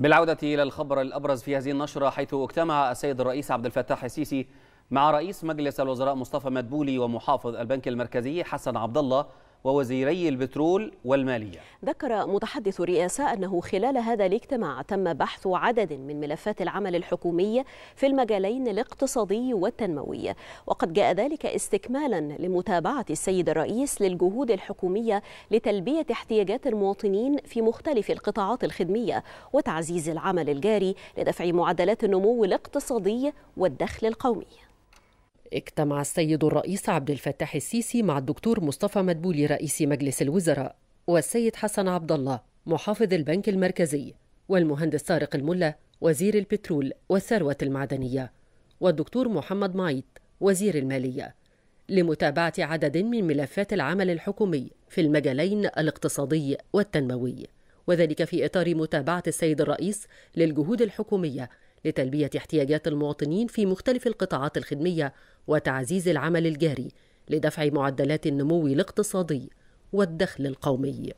بالعودة إلى الخبر الأبرز في هذه النشرة حيث اجتمع السيد الرئيس عبد الفتاح السيسي مع رئيس مجلس الوزراء مصطفى مدبولي ومحافظ البنك المركزي حسن عبد الله ووزيري البترول والمالية ذكر متحدث الرئاسة أنه خلال هذا الاجتماع تم بحث عدد من ملفات العمل الحكومية في المجالين الاقتصادي والتنموي وقد جاء ذلك استكمالا لمتابعة السيد الرئيس للجهود الحكومية لتلبية احتياجات المواطنين في مختلف القطاعات الخدمية وتعزيز العمل الجاري لدفع معدلات النمو الاقتصادي والدخل القومي اجتمع السيد الرئيس عبد الفتاح السيسي مع الدكتور مصطفى مدبولي رئيس مجلس الوزراء والسيد حسن عبد الله محافظ البنك المركزي والمهندس طارق الملا وزير البترول والثروة المعدنية والدكتور محمد معيط وزير المالية لمتابعة عدد من ملفات العمل الحكومي في المجالين الاقتصادي والتنموي وذلك في إطار متابعة السيد الرئيس للجهود الحكومية لتلبية احتياجات المواطنين في مختلف القطاعات الخدمية وتعزيز العمل الجاري لدفع معدلات النمو الاقتصادي والدخل القومي